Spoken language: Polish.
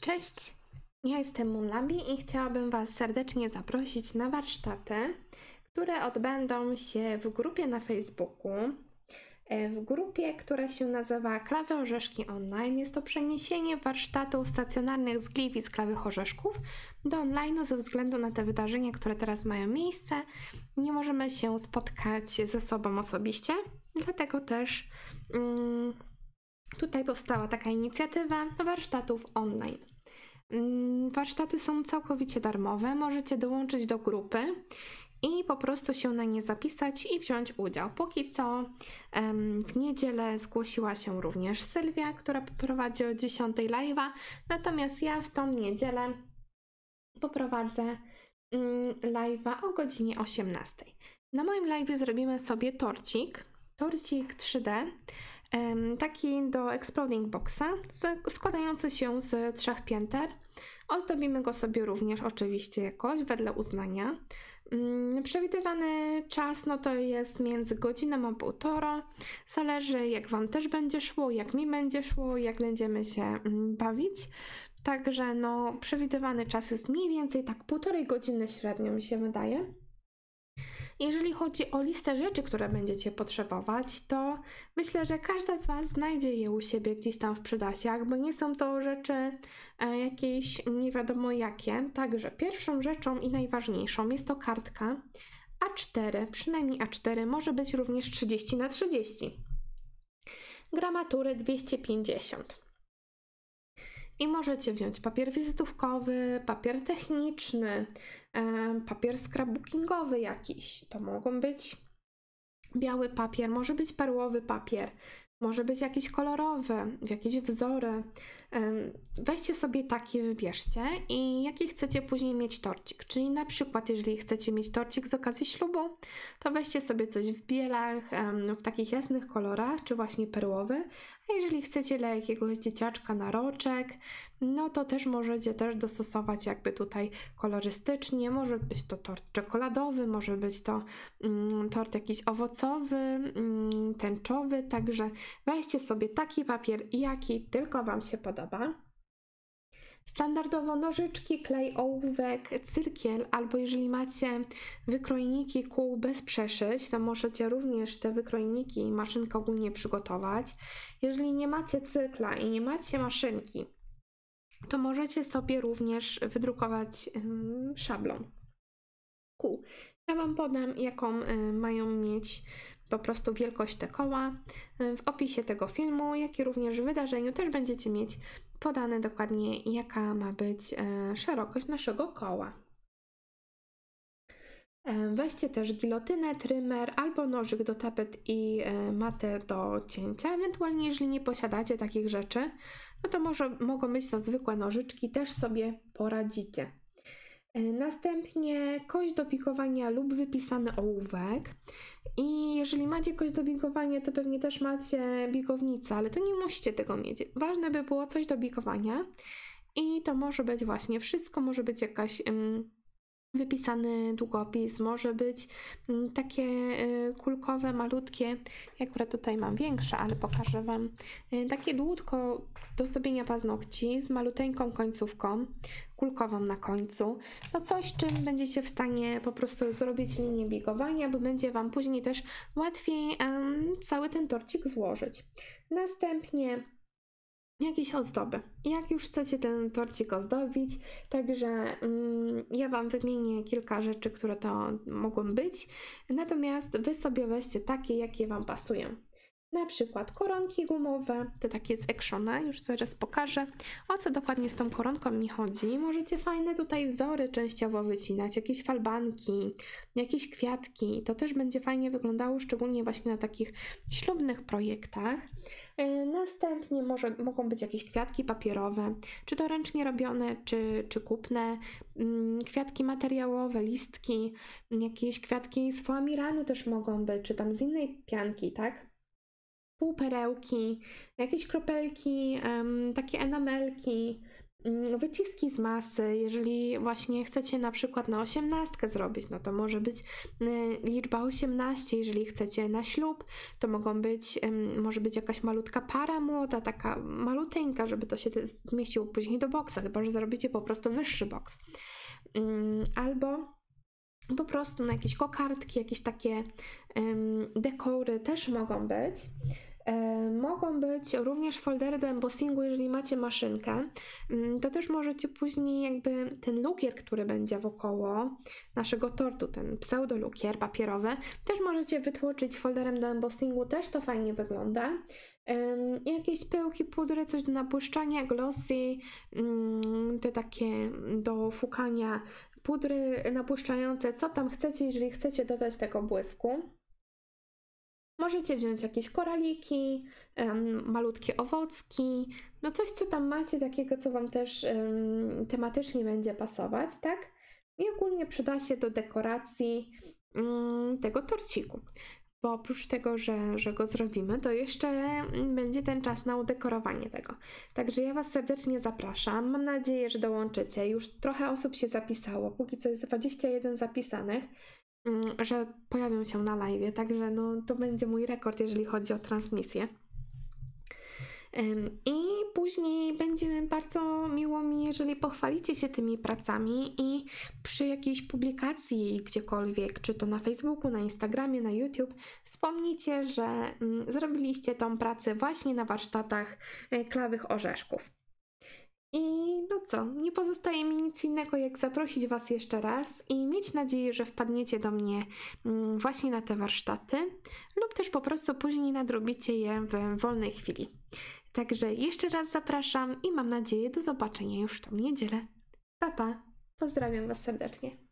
Cześć, ja jestem Munlabi i chciałabym Was serdecznie zaprosić na warsztaty, które odbędą się w grupie na Facebooku. E, w grupie, która się nazywa Klawy Orzeszki Online, jest to przeniesienie warsztatów stacjonarnych z Gliwic klawy Klawych Orzeszków do online, ze względu na te wydarzenia, które teraz mają miejsce. Nie możemy się spotkać ze sobą osobiście, dlatego też. Mm, tutaj powstała taka inicjatywa warsztatów online. Mm, warsztaty są całkowicie darmowe, możecie dołączyć do grupy i po prostu się na nie zapisać i wziąć udział. Póki co w niedzielę zgłosiła się również Sylwia, która poprowadzi o 10 live'a, natomiast ja w tą niedzielę poprowadzę mm, live'a o godzinie 18. Na moim live'ie zrobimy sobie torcik, torcik 3D taki do Exploding Boxa, składający się z trzech pięter. Ozdobimy go sobie również oczywiście jakoś wedle uznania. Mm, przewidywany czas no to jest między godziną a półtora. Zależy jak Wam też będzie szło, jak mi będzie szło, jak będziemy się mm, bawić. Także no przewidywany czas jest mniej więcej tak półtorej godziny średnio mi się wydaje. Jeżeli chodzi o listę rzeczy, które będziecie potrzebować, to myślę, że każda z Was znajdzie je u siebie gdzieś tam w przydasiach, bo nie są to rzeczy e, jakieś nie wiadomo jakie. Także pierwszą rzeczą i najważniejszą jest to kartka A4, przynajmniej A4, może być również 30 na 30 gramatury 250 i możecie wziąć papier wizytówkowy, papier techniczny, e, papier scrapbookingowy jakiś. To mogą być biały papier, może być perłowy papier. Może być jakiś kolorowy, jakieś wzory. Weźcie sobie taki, wybierzcie i jaki chcecie później mieć torcik. Czyli na przykład, jeżeli chcecie mieć torcik z okazji ślubu, to weźcie sobie coś w bielach, w takich jasnych kolorach, czy właśnie perłowy. A jeżeli chcecie dla jakiegoś dzieciaczka na roczek, no to też możecie też dostosować jakby tutaj kolorystycznie. Może być to tort czekoladowy, może być to mm, tort jakiś owocowy, mm, tęczowy, także Weźcie sobie taki papier, jaki tylko Wam się podoba. Standardowo nożyczki, klej, ołówek, cyrkiel, albo jeżeli macie wykrojniki kół bez przeszyć, to możecie również te wykrojniki i maszynkę ogólnie przygotować. Jeżeli nie macie cyrkla i nie macie maszynki, to możecie sobie również wydrukować szablon kół. Ja Wam podam, jaką mają mieć po prostu wielkość te koła. Y, w opisie tego filmu, jak i również w wydarzeniu też będziecie mieć podane dokładnie, jaka ma być e, szerokość naszego koła. E, weźcie też gilotynę, trymer albo nożyk do tapet i e, matę do cięcia. Ewentualnie, jeżeli nie posiadacie takich rzeczy, no to może mogą być to zwykłe nożyczki, też sobie poradzicie. E, następnie kość do pikowania lub wypisany ołówek. I jeżeli macie kość do bikowania, to pewnie też macie bikownicę, ale to nie musicie tego mieć. Ważne by było coś do bikowania. I to może być właśnie wszystko, może być jakaś... Wypisany długopis może być mm, takie e, kulkowe, malutkie. Ja akurat tutaj mam większe, ale pokażę Wam. E, takie dłutko do zdobienia paznokci z maluteńką końcówką, kulkową na końcu. No coś, czym będziecie w stanie po prostu zrobić linię bigowania, bo będzie Wam później też łatwiej um, cały ten torcik złożyć. Następnie jakieś ozdoby. Jak już chcecie ten torcik ozdobić, także mm, ja Wam wymienię kilka rzeczy, które to mogą być. Natomiast Wy sobie weźcie takie, jakie Wam pasują na przykład koronki gumowe, te takie z Actiona, już zaraz pokażę o co dokładnie z tą koronką mi chodzi. Możecie fajne tutaj wzory częściowo wycinać, jakieś falbanki, jakieś kwiatki, to też będzie fajnie wyglądało, szczególnie właśnie na takich ślubnych projektach. E, następnie może, mogą być jakieś kwiatki papierowe, czy to ręcznie robione, czy, czy kupne, mm, kwiatki materiałowe, listki, jakieś kwiatki z foamiranu też mogą być, czy tam z innej pianki, tak? perełki, jakieś kropelki, takie enamelki, mm, wyciski z masy. Jeżeli właśnie chcecie na przykład na osiemnastkę zrobić, no to może być y, liczba 18. Jeżeli chcecie na ślub, to mogą być, może być jakaś malutka para młoda, taka maluteńka, żeby to się zmieściło później do boksa, chyba że zrobicie po prostu wyższy boks. Mm, albo po prostu na jakieś kokardki, jakieś takie um, dekory też mogą być. E, mogą być również foldery do embossingu, jeżeli macie maszynkę. Mm, to też możecie później jakby ten lukier, który będzie wokoło naszego tortu, ten pseudo lukier papierowy, też możecie wytłoczyć folderem do embossingu, też to fajnie wygląda. Jakieś pyłki, pudry, coś do napuszczania, glossy, mm, te takie do fukania pudry napuszczające, co tam chcecie, jeżeli chcecie dodać tego błysku. Możecie wziąć jakieś koraliki, um, malutkie owocki, no coś, co tam macie takiego, co Wam też um, tematycznie będzie pasować, tak? I ogólnie przyda się do dekoracji um, tego torciku. Bo oprócz tego, że, że go zrobimy, to jeszcze będzie ten czas na udekorowanie tego. Także ja Was serdecznie zapraszam. Mam nadzieję, że dołączycie. Już trochę osób się zapisało. Póki co jest 21 zapisanych. Mm, że pojawią się na live, także no, to będzie mój rekord, jeżeli chodzi o transmisję. I później będzie bardzo miło mi, jeżeli pochwalicie się tymi pracami i przy jakiejś publikacji gdziekolwiek, czy to na Facebooku, na Instagramie, na YouTube, wspomnijcie, że mm, zrobiliście tą pracę właśnie na warsztatach e, klawych orzeszków. I no co, nie pozostaje mi nic innego jak zaprosić Was jeszcze raz i mieć nadzieję, że wpadniecie do mnie mm, właśnie na te warsztaty lub też po prostu później nadrobicie je w wolnej chwili. Także jeszcze raz zapraszam i mam nadzieję do zobaczenia już w tą niedzielę. Pa, pa. Pozdrawiam Was serdecznie.